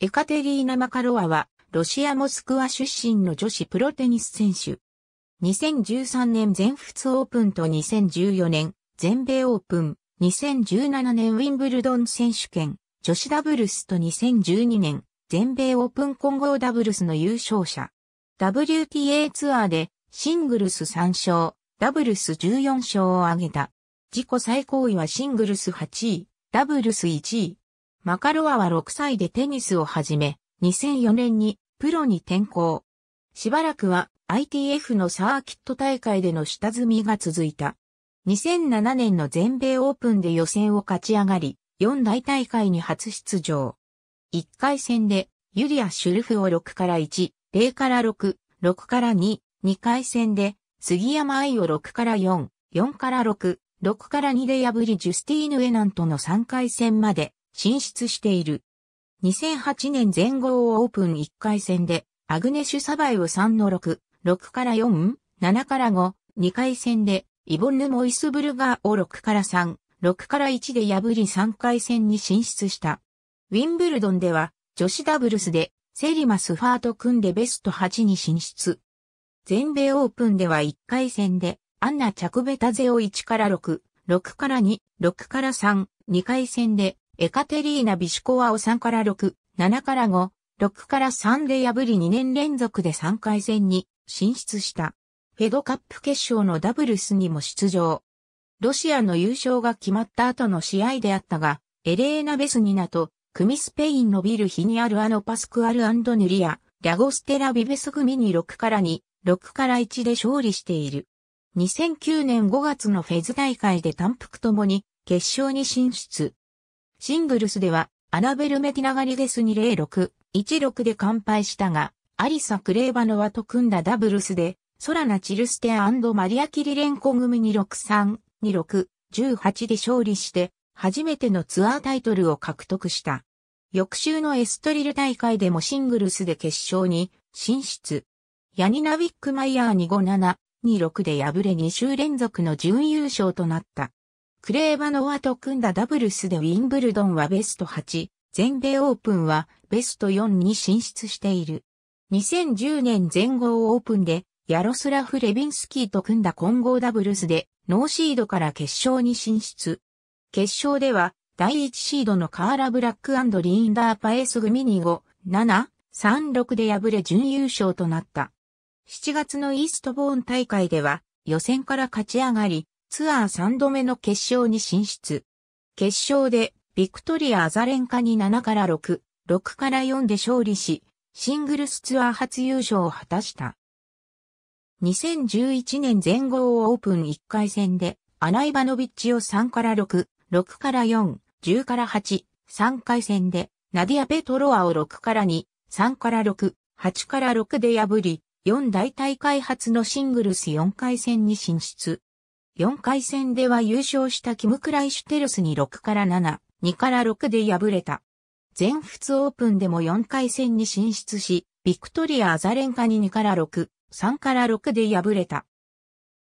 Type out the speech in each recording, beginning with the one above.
エカテリーナ・マカロワは、ロシア・モスクワ出身の女子プロテニス選手。2013年全仏オープンと2014年全米オープン、2017年ウィンブルドン選手権、女子ダブルスと2012年全米オープン混合ダブルスの優勝者。WTA ツアーでシングルス3勝、ダブルス14勝を挙げた。自己最高位はシングルス8位、ダブルス1位、マカロワは6歳でテニスを始め、2004年にプロに転向。しばらくは ITF のサーキット大会での下積みが続いた。2007年の全米オープンで予選を勝ち上がり、4大大会に初出場。1回戦で、ユリア・シュルフを6から1、0から6、6から2、2回戦で、杉山愛を6から4、4から6、6から2で破りジュスティーヌ・エナンとの3回戦まで進出している。2008年全豪オープン1回戦で、アグネシュ・サバイを3の6、6から4、7から5、2回戦で、イボンヌ・モイスブルガーを6から3、6から1で破り3回戦に進出した。ウィンブルドンでは、女子ダブルスで、セリマス・ファーと組んでベスト8に進出。全米オープンでは1回戦で、アンナ・チャクベタゼを1から6、6から2、6から3、2回戦で、エカテリーナ・ビシュコワを3から6、7から5、6から3で破り2年連続で3回戦に進出した。フェドカップ決勝のダブルスにも出場。ロシアの優勝が決まった後の試合であったが、エレーナ・ベスニナと、組スペインのビルヒニアルアノパスクアルアンドヌリア、ラゴステラ・ビベス組に6から2、6から1で勝利している。2009年5月のフェズ大会で単服ともに決勝に進出。シングルスでは、アナベル・メティナガリゲスに06、16で完敗したが、アリサ・クレーバノワと組んだダブルスで、ソラナ・チルステマリア・キリレンコ組に6-3、2-6、18で勝利して、初めてのツアータイトルを獲得した。翌週のエストリル大会でもシングルスで決勝に進出。ヤニナ・ウィックマイヤー257、26で敗れ2週連続の準優勝となった。クレーバノワと組んだダブルスでウィンブルドンはベスト8、全米オープンはベスト4に進出している。2010年全豪オープンでヤロスラフ・レビンスキーと組んだ混合ダブルスでノーシードから決勝に進出。決勝では第1シードのカーラ・ブラックリーンダー・パエス組に5、7、36で敗れ準優勝となった。7月のイーストボーン大会では予選から勝ち上がり、ツアー3度目の決勝に進出。決勝でビクトリア・アザレンカに7から6、6から4で勝利し、シングルスツアー初優勝を果たした。2011年全豪オープン1回戦で、アナイバノビッチを3から6、6から4、10から8、3回戦で、ナディア・ペトロアを6から2、3から6、8から6で破り、4大大会初のシングルス4回戦に進出。4回戦では優勝したキム・クライシュテルスに6から7、2から6で敗れた。全仏オープンでも4回戦に進出し、ビクトリア・アザレンカに2から6、3から6で敗れた。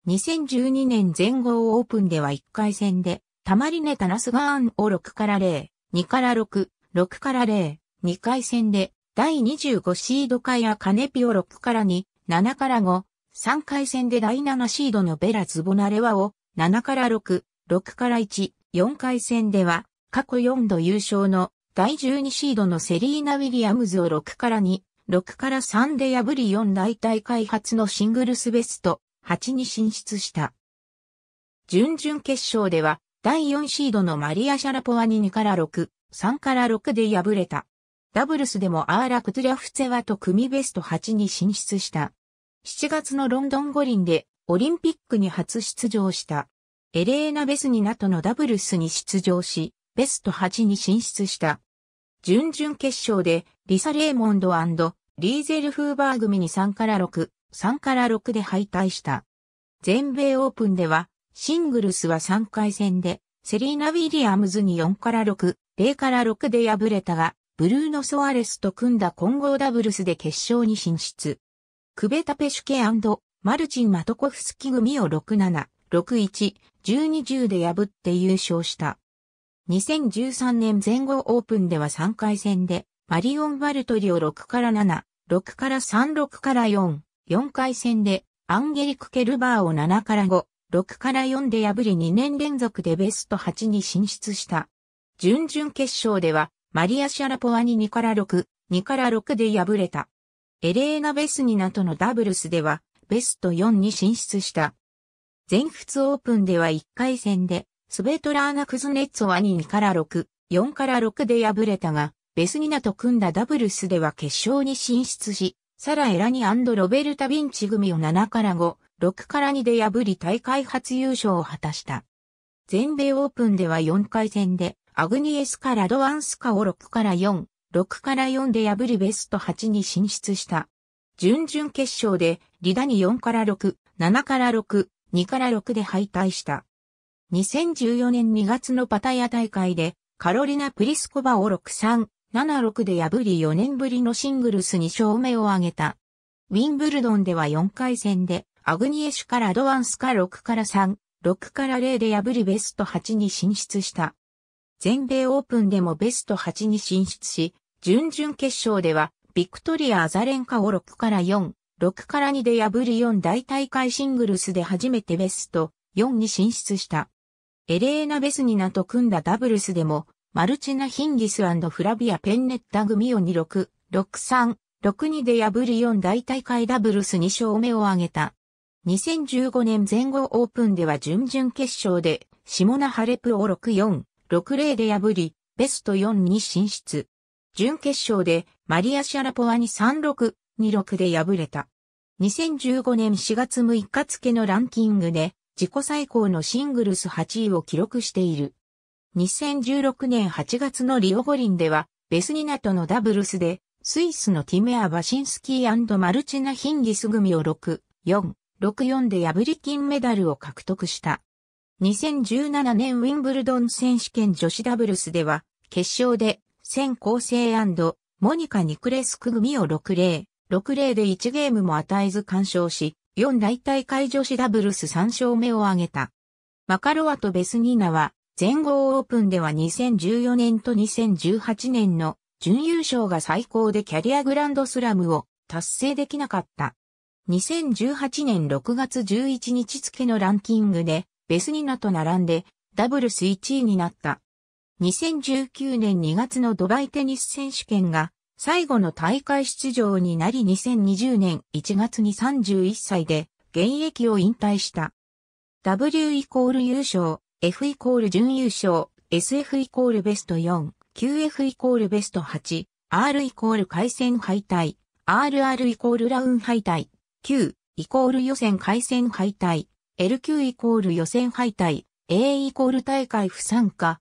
2012年全豪オープンでは1回戦で、タマリネ・タナスガーンを6から0、2から6、6から0、2回戦で、第25シードイア・カネピを6から2、7から5、3回戦で第7シードのベラ・ズボナレワを7から6、6から1、4回戦では過去4度優勝の第12シードのセリーナ・ウィリアムズを6から2、6から3で破り4大体開発のシングルスベスト8に進出した。準々決勝では第4シードのマリア・シャラポワに2から6、3から6で敗れた。ダブルスでもアーラ・クトゥラフツェワと組ベスト8に進出した。7月のロンドン五輪でオリンピックに初出場した。エレーナ・ベスニナとのダブルスに出場し、ベスト8に進出した。準々決勝でリサ・レーモンドリーゼル・フーバー組に3から6、3から6で敗退した。全米オープンではシングルスは3回戦でセリーナ・ウィリアムズに4から6、0から6で敗れたが、ブルーノ・ソアレスと組んだ混合ダブルスで決勝に進出。クベタペシュケマルチン・マトコフスキ組を6-7、6-1、12-10で破って優勝した。2013年前後オープンでは3回戦で、マリオン・バルトリを6から7、6から3、6から4、4回戦で、アンゲリク・ケルバーを7から5、6から4で破り2年連続でベスト8に進出した。準々決勝では、マリア・シャラポワに2から6、2から6で敗れた。エレーナ・ベスニナとのダブルスでは、ベスト4に進出した。全仏オープンでは1回戦で、スベトラーナ・クズネッツォに2から6、4から6で敗れたが、ベスニナと組んだダブルスでは決勝に進出し、サラ・エラニロベルタ・ヴィンチ組を7から5、6から2で破り大会初優勝を果たした。全米オープンでは4回戦で、アグニエスからドワンスカを6から4、6から4で破りベスト8に進出した。準々決勝で、リダに4から6、7から6、2から6で敗退した。2014年2月のパタヤ大会で、カロリナ・プリスコバを6-3、7-6で破り4年ぶりのシングルス2勝目を挙げた。ウィンブルドンでは4回戦で、アグニエシュからドワンスか6から3、6から0で破りベスト8に進出した。全米オープンでもベスト8に進出し、準々決勝では、ビクトリア・アザレンカを6から4、6から2で破り4大大会シングルスで初めてベスト4に進出した。エレーナ・ベスニナと組んだダブルスでも、マルチナ・ヒンギスフラビア・ペンネッタ組を26、63、62で破り4大大会ダブルス2勝目を挙げた。2015年前後オープンでは準々決勝で、シモナ・ハレプを6-4、6-0で破り、ベスト4に進出。準決勝でマリア・シャラポワに36、26で敗れた。2015年4月6日付のランキングで自己最高のシングルス8位を記録している。2016年8月のリオ五輪ではベスニナとのダブルスでスイスのティメア・バシンスキーマルチナ・ヒンギス組を6、4、64で破り金メダルを獲得した。2017年ウィンブルドン選手権女子ダブルスでは決勝で千構成モニカ・ニクレスク組を6例、6例で1ゲームも与えず干渉し、4大大会女子ダブルス3勝目を挙げた。マカロワとベスニーナは、全豪オープンでは2014年と2018年の準優勝が最高でキャリアグランドスラムを達成できなかった。2018年6月11日付のランキングでベスニーナと並んでダブルス1位になった。2019年2月のドバイテニス選手権が最後の大会出場になり2020年1月に31歳で現役を引退した。W イコール優勝、F イコール準優勝、SF イコールベスト4、QF イコールベスト8、R イコール回戦敗退、RR イコールラウン敗退、Q イコール予選回戦敗退、LQ イコール予選敗退、A イコール大会不参加、